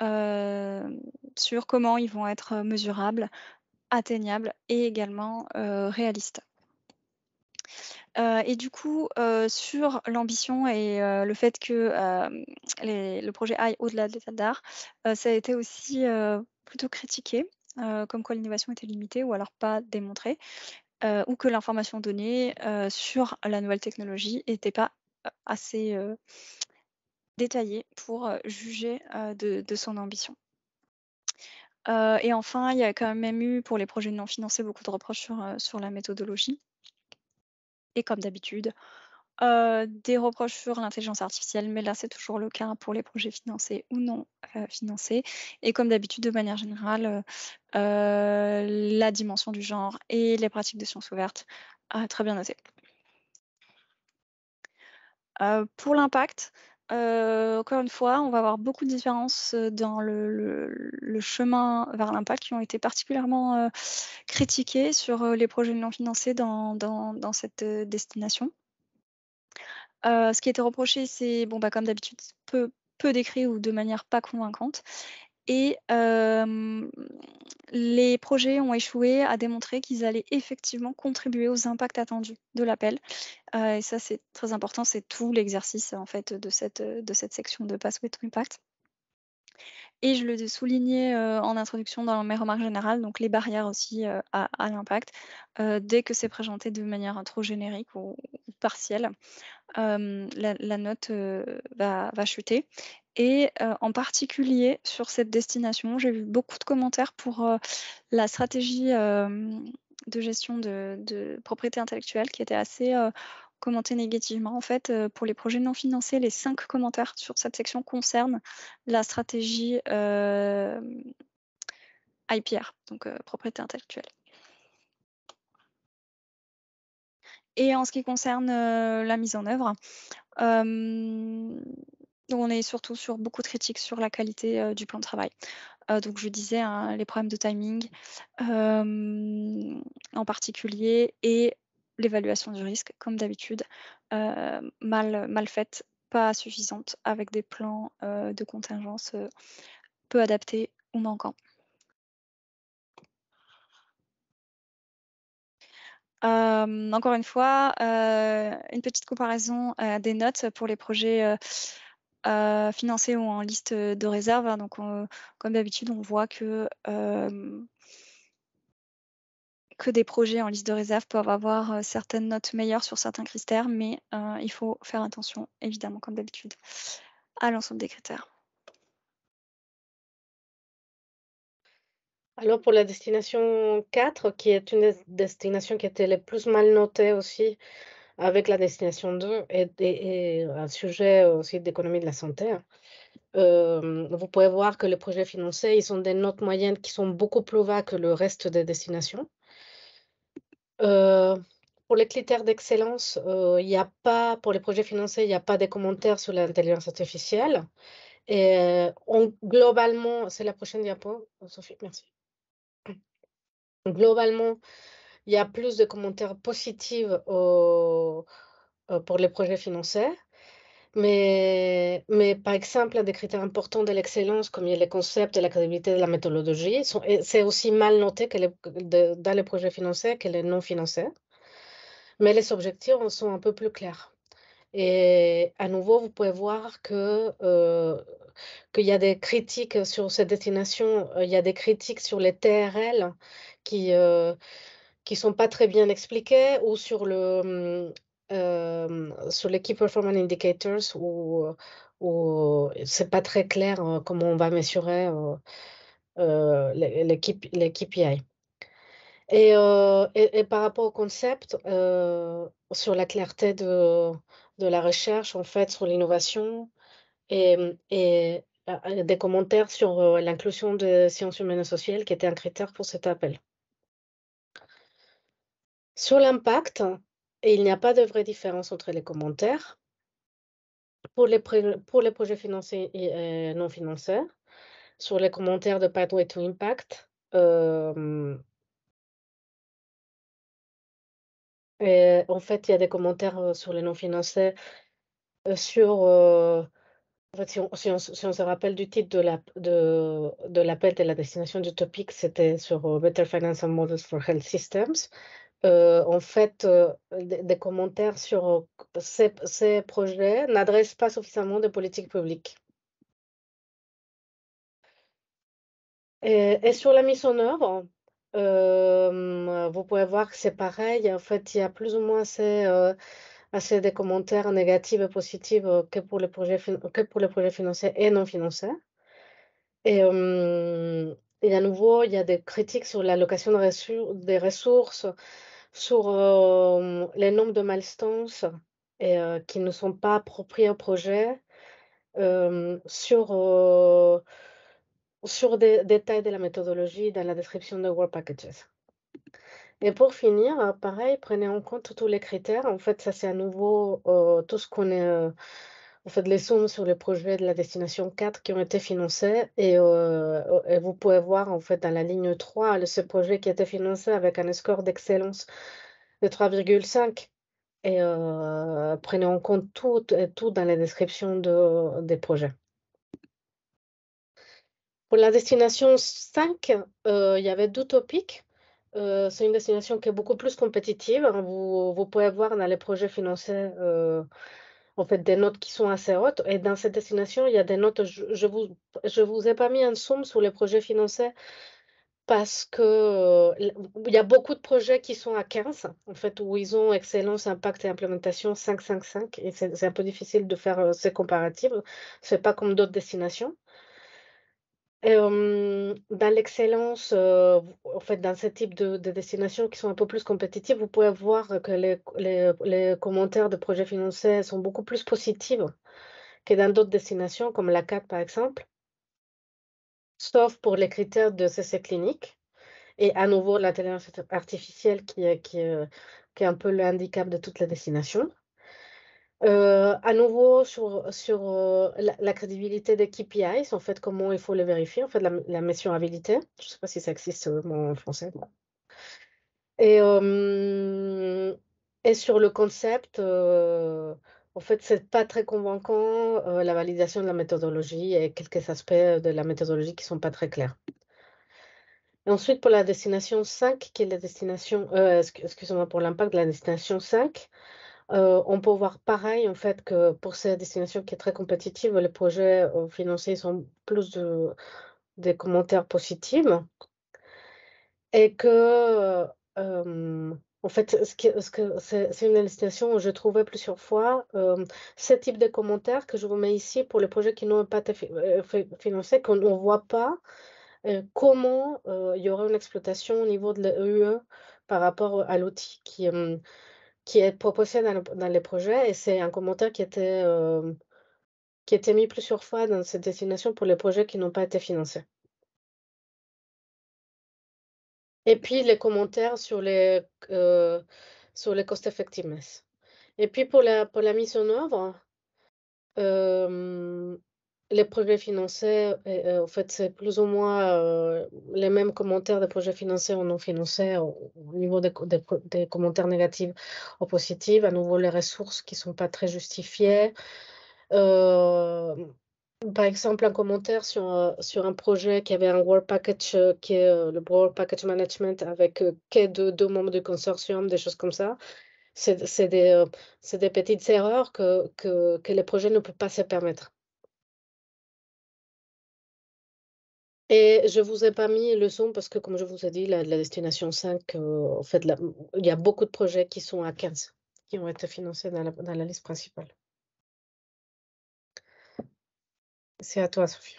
euh, sur comment ils vont être euh, mesurables, atteignables et également réalistes. et du coup, sur l'ambition et le fait que le projet aille au-delà de l'état d'art, ça a été aussi plutôt critiqué, comme quoi l'innovation était limitée ou alors pas démontrée, ou que l'information donnée sur la nouvelle technologie n'était pas assez euh, détaillé pour euh, juger euh, de, son ambition. et enfin, il y a quand même eu pour les projets non financés beaucoup de reproches sur, la méthodologie. Et comme d'habitude, des reproches sur l'intelligence artificielle, mais là c'est toujours le cas pour les projets financés ou non financés. Et comme d'habitude, de manière générale, la dimension du genre et les pratiques de sciences ouvertes, très bien notées pour l'impact, encore une fois, on va avoir beaucoup de différences dans le, chemin vers l'impact qui ont été particulièrement critiquées critiqués sur les projets non financés dans, cette destination. ce qui a été reproché, c'est, bon, bah, comme d'habitude, peu décrit ou de manière pas convaincante. Et les projets ont échoué à démontrer qu'ils allaient effectivement contribuer aux impacts attendus de l'appel. Euh, et ça, c'est très important. C'est tout l'exercice en fait de cette, de cette section de Pathway to Impact. Et je le soulignais euh, en introduction dans mes remarques générales, donc les barrières aussi euh, à, l'impact, dès que c'est présenté de manière trop générique ou, partielle, la, note va, va, chuter. Et euh, en particulier sur cette destination, j'ai vu beaucoup de commentaires pour euh, la stratégie euh, de gestion de, propriété intellectuelle qui était assez commentée négativement. En fait, pour les projets non financés, les cinq commentaires sur cette section concernent la stratégie IPR, donc propriété intellectuelle. Et en ce qui concerne la mise en œuvre, donc on est surtout sur beaucoup de critiques sur la qualité euh, du plan de travail. Euh, donc je disais hein, les problèmes de timing euh, en particulier et l'évaluation du risque, comme d'habitude, mal, mal faite, pas suffisante, avec des plans de contingence peu adaptés ou manquants. encore une fois, une petite comparaison des notes pour les projets financés ou en liste euh, de réserve. Hein. donc, comme d'habitude, on voit que, euh, que des projets en liste de réserve peuvent avoir euh, certaines notes meilleures sur certains critères, mais il faut faire attention, évidemment, comme d'habitude, à l'ensemble des critères. Alors pour la destination 4, qui est une destination qui était les plus mal notée aussi avec la destination 2 et, un sujet aussi d'économie de la santé. Hein. vous pouvez voir que les projets financés, ils ont des notes moyennes qui sont beaucoup plus bas que le reste des destinations. pour les critères d'excellence, euh, il n'y a pas, pour les projets financés, il n'y a pas de commentaires sur l'intelligence artificielle. Et euh, globalement, c'est la prochaine diapo, Sophie, merci. Globalement, il y a plus de commentaires positifs euh, pour les projets financés. Mais, mais, par exemple, des critères importants de l'excellence, comme il les concepts, la crédibilité de la méthodologie, c'est aussi mal noté que dans les projets financés que les non financés. Mais les objectifs sont un peu plus clairs. Et à nouveau, vous pouvez voir que euh, qu'il y a des critiques sur cette destination, euh, il y a des critiques sur les TRL qui, qui sont pas très bien expliquées ou sur le mm, euh, sur les key performance indicators où, ce c'est pas très clair euh, comment on va mesurer euh, les, KPI. Et, par rapport au concept, sur la clarté de, la recherche, en fait, sur l'innovation et, et, des commentaires sur l'inclusion des sciences humaines et sociales qui était un critère pour cet appel. Sur l'impact, il n'y a pas de vraie différence entre les commentaires pour les, pour les projets financés et euh, non financés. Sur les commentaires de Pathway to Impact, euh, en fait, il y a des commentaires euh, sur les non financés, sur... si on, se rappelle du titre de l'appel la, de, de, la destination du topic, c'était sur Better Finance and Models for Health Systems. Euh, en fait, euh, des, commentaires sur euh, ces, projets n'adressent pas suffisamment de politiques publiques. Et, sur la mise en œuvre, vous pouvez voir que c'est pareil. En fait, il y a plus ou moins assez, assez de commentaires négatifs et positifs que pour les projets, que pour les projets financés et non financés. et à nouveau, il y a des critiques sur l'allocation des ressources, sur les nombres de milestones et, qui ne sont pas appropriés au projet, sur, sur des détails de la méthodologie dans la description de Work Packages. Et pour finir, pareil, prenez en compte tous les critères. En fait, ça c'est à nouveau tout ce qu'on est en fait, les sommes sur les projets de la destination 4 qui ont été financés. Euh, euh, et, vous pouvez voir, en fait, dans la ligne 3, ce projet qui a été financé avec un score d'excellence de 3,5. Et euh, prenez en compte tout, tout dans la description des projets. Pour la destination 5, il y avait deux topics. c'est une destination qui est beaucoup plus compétitive. Vous, pouvez voir dans les projets financés en fait des notes qui sont assez hautes. Et dans cette destination, il y a des notes. Je, ne vous ai pas mis en somme sur les projets financiers parce que euh, il y a beaucoup de projets qui sont à 15, en fait, où ils ont excellence, impact et implémentation 5, 5, 5. Et c'est un peu difficile de faire euh, ces comparatifs. C'est pas comme d'autres destinations dans l'excellence, en fait, dans ce type de destinations qui sont un peu plus compétitives, vous pouvez voir que les commentaires de projets financiers sont beaucoup plus positifs que dans d'autres destinations comme la CAP, par exemple sauf pour les critères de CC clinique et à nouveau l'intelligence artificielle qui qui est un peu le handicap de toutes les destinations. Euh, à nouveau sur, sur euh, la, crédibilité des KPIs, en fait, comment il faut les vérifier, en fait, la, mission habilité. Je ne sais pas si ça existe euh, en français. Et, et sur le concept, en fait, c'est pas très convaincant la validation de la méthodologie et quelques aspects de la méthodologie qui sont pas très clairs. Et ensuite, pour la destination 5, qui est la destination, excusez moi pour l'impact de la destination 5, euh, on peut voir pareil en fait que pour cette destination qui est très compétitive, les projets euh, financés sont plus de, des commentaires positifs et que euh, en fait ce que c'est, une destination où je trouvais plusieurs fois ce type de commentaires que je vous mets ici pour les projets qui n'ont pas été financés, qu'on ne voit pas comment il y aurait une exploitation au niveau de l'UE e par rapport à l'outil qui qui est proposé dans, les projets. Et c'est un commentaire qui était, euh, qui était mis plusieurs fois dans cette destination pour les projets qui n'ont pas été financés. Et puis les commentaires sur les, euh, sur les cost effectiveness. Et puis pour la, pour la mise en œuvre, euh, les projets financés, en fait, c'est plus ou moins euh, les mêmes commentaires des projets financés ou non financés au, niveau des, commentaires négatifs ou positifs. À nouveau, les ressources qui ne sont pas très justifiées. Euh, par exemple, un commentaire sur, euh, sur un projet qui avait un World Package, qui est le World Package Management, avec que deux, deux membres du consortium, des choses comme ça c'est des, des, petites erreurs que, que, que les projets ne peuvent pas se permettre. Et je ne vous ai pas mis le son parce que, comme je vous ai dit, la, destination 5, euh, en fait, il y a beaucoup de projets qui sont à 15, qui ont été financés dans la, liste principale. C'est à toi, Sophie.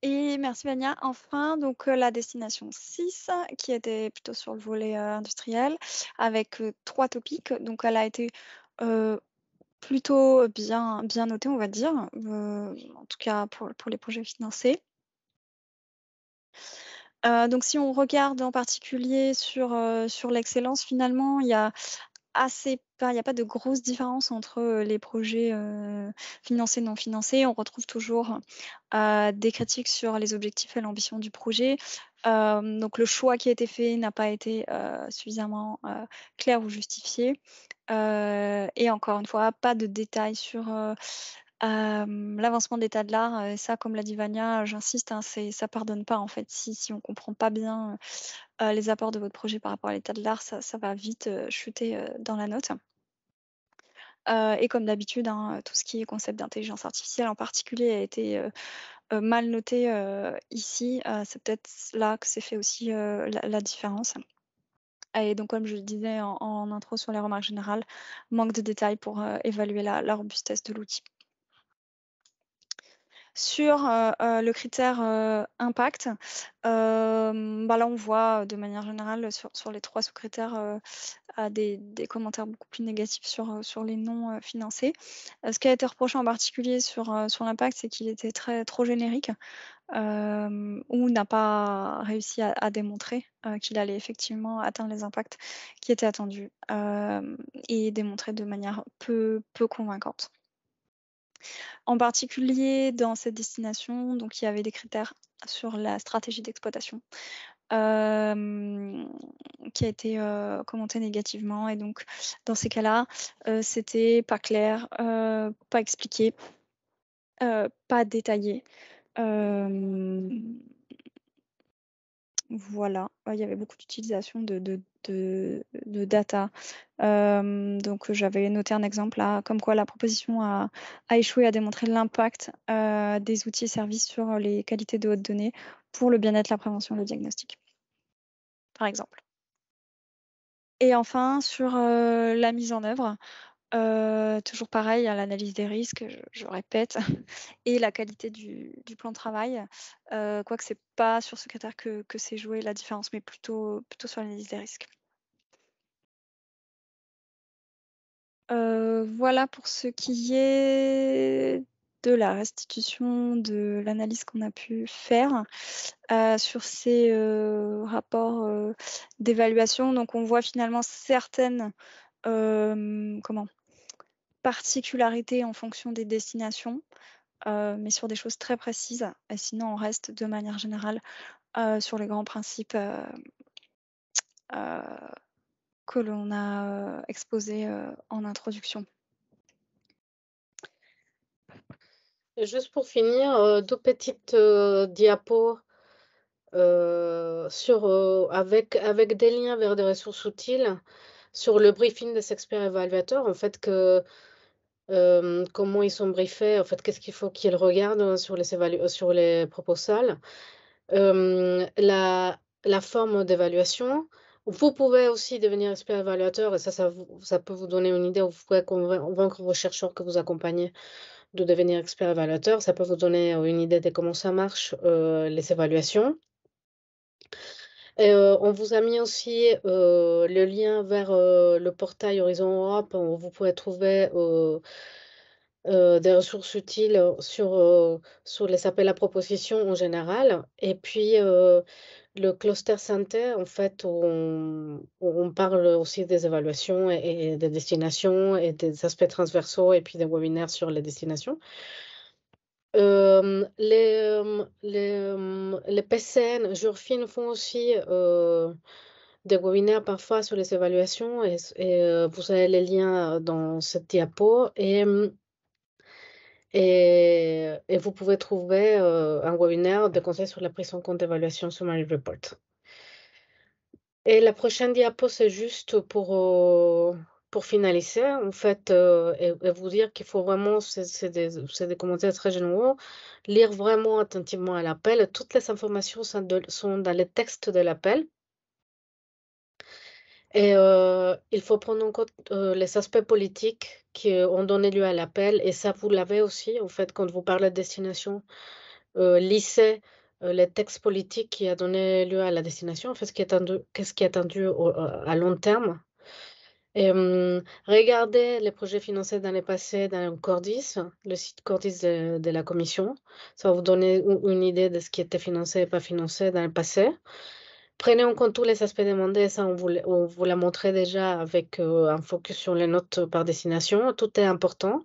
Et merci Vania. Enfin, donc euh, la destination 6, qui était plutôt sur le volet euh, industriel, avec trois topics. Donc elle a été plutôt bien, bien notée, on va dire, en tout cas pour les projets financés donc si on regarde en particulier sur, sur l'excellence, finalement, il y a assez il n'y a pas de grosse différence entre les projets financés et non financés. On retrouve toujours des critiques sur les objectifs et l'ambition du projet. donc le choix qui a été fait n'a pas été suffisamment clair ou justifié. et encore une fois, pas de détails sur l'avancement de l'état de l'art, et ça, comme l'a dit Vania, j'insiste, hein, ça pardonne pas en fait. Si, on on comprend pas bien les apports de votre projet par rapport à l'état de l'art, ça, va vite chuter dans la note. et comme d'habitude, hein, tout ce qui est concept d'intelligence artificielle en particulier a été mal noté ici. c'est peut-être là que c'est fait aussi la, différence. Et donc, comme je le disais en, intro sur les remarques générales, manque de détails pour évaluer la, robustesse de l'outil. Sur euh, euh, le critère euh, impact, bah là on voit de manière générale sur, les trois sous-critères des, commentaires beaucoup plus négatifs sur, les non financés. ce qui a été reproché en particulier sur, l'impact, c'est qu'il était très trop générique ou n'a pas réussi à, démontrer qu'il allait effectivement atteindre les impacts qui étaient attendus et démontrer de manière peu convaincante. En particulier dans cette destination, donc il y avait des critères sur la stratégie d'exploitation euh, qui a été euh, commentée négativement. Et donc, dans ces cas-là, euh, c'était pas clair, euh, pas expliqué, pas détaillé. Voilà, il y avait beaucoup d'utilisation de, data. donc j'avais noté un exemple là, comme quoi la proposition a, échoué à démontrer l'impact des outils et services sur les qualités de haute données pour le bien-être, la prévention, le diagnostic, par exemple. Et enfin, sur la mise en œuvre, euh, toujours pareil, à l'analyse des risques, je, répète, et la qualité du, plan de travail, euh, quoique ce n'est pas sur ce critère que, s'est c'est joué la différence, mais plutôt, sur l'analyse des risques. Euh, voilà pour ce qui est de la restitution de l'analyse qu'on a pu faire sur ces rapports d'évaluation. Donc on voit finalement certaines comment particularités en fonction des destinations, euh, mais sur des choses très précises. Et sinon, on reste de manière générale euh, sur les grands principes euh, que l'on a exposés en introduction. Juste pour finir, deux petites diapos avec, des liens vers des ressources utiles sur le briefing des experts évaluateurs, en fait, que comment ils sont briefés? En fait, qu'est-ce qu'il faut qu'ils regardent hein, sur les euh, sur les proposals? la forme d'évaluation. Vous pouvez aussi devenir expert évaluateur et ça, ça peut vous donner une idée vous pouvez convaincre vos chercheurs que vous accompagnez de devenir expert évaluateur. Ça peut vous donner, une idée de comment ça marche, les évaluations. Euh, on vous a mis aussi euh, le lien vers euh, le portail Horizon Europe où vous pouvez trouver des ressources utiles sur, sur les appels à proposition en général. Et puis le cluster santé, en fait, où on, on, parle aussi des évaluations et, des destinations et des aspects transversaux et puis des webinaires sur les destinations. Euh, euh, les, les, les, PCN, Jurfin font aussi euh, des webinaires parfois sur les évaluations et, vous avez les liens dans cette diapo et, et vous pouvez trouver un webinaire de conseils sur la prise en compte d'évaluation Summary Report. Et la prochaine diapo, c'est juste pour pour finaliser, en fait, euh, et, vous dire qu'il faut vraiment, c'est des, commentaires très généraux, lire vraiment attentivement à l'appel. Toutes les informations sont, sont, dans les textes de l'appel. Et euh, il faut prendre en compte euh, les aspects politiques qui ont donné lieu à l'appel. Et ça, vous l'avez aussi, en fait, quand vous parlez de destination, lycée, les textes politiques qui ont donné lieu à la destination, en fait, ce qui est qu'est-ce qui est attendu à long terme et regardez les projets financés dans le passé dans le Cordis, le site Cordis de, la Commission. Ça va vous donner une idée de ce qui était financé et pas financé dans le passé. Prenez en compte tous les aspects demandés, ça on vous, on vous l'a montré déjà avec euh, un focus sur les notes par destination, tout est important.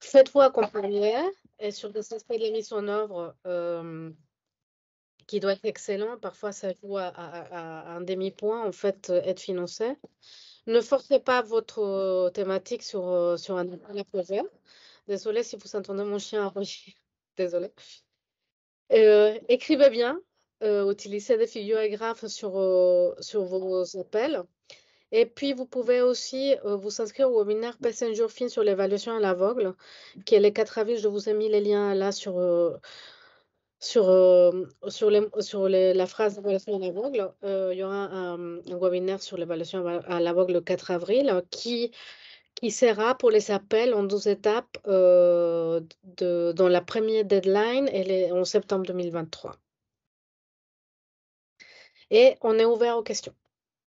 Faites-vous accompagner et sur des aspects de mise en œuvre qui doit être excellent, parfois ça joue à un demi-point en fait être financé. Ne forcez pas votre euh, thématique sur, euh, sur un appel projet. Désolée si vous entendez mon chien rugir. Désolée. Euh, écrivez bien, utilisez des figures et graphes sur, sur vos appels. Et puis, vous pouvez aussi vous inscrire au webinaire Passenger Fine sur l'évaluation à l'aveugle, qui est les quatre avis. Je vous ai mis les liens là sur, sur, euh, la phrase d'évaluation à l'aveugle, il y aura un, webinaire sur l'évaluation à l'aveugle le 4 avril euh, qui, qui sera pour les appels en 12 étapes euh, dans la première deadline elle est en septembre 2023. Et on est ouvert aux questions.